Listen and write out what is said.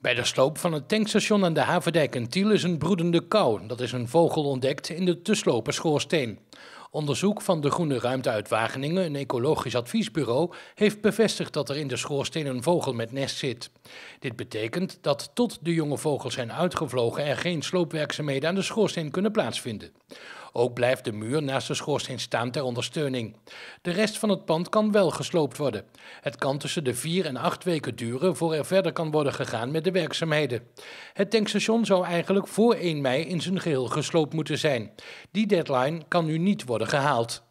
Bij de sloop van het tankstation aan de havendijk in Tiel is een broedende kou. Dat is een vogel ontdekt in de te slopen schoorsteen. Onderzoek van de Groene Ruimte uit Wageningen, een ecologisch adviesbureau, heeft bevestigd dat er in de schoorsteen een vogel met nest zit. Dit betekent dat tot de jonge vogels zijn uitgevlogen er geen sloopwerkzaamheden aan de schoorsteen kunnen plaatsvinden. Ook blijft de muur naast de schoorsteen staan ter ondersteuning. De rest van het pand kan wel gesloopt worden. Het kan tussen de vier en acht weken duren voor er verder kan worden gegaan met de werkzaamheden. Het tankstation zou eigenlijk voor 1 mei in zijn geheel gesloopt moeten zijn. Die deadline kan nu niet worden gehaald.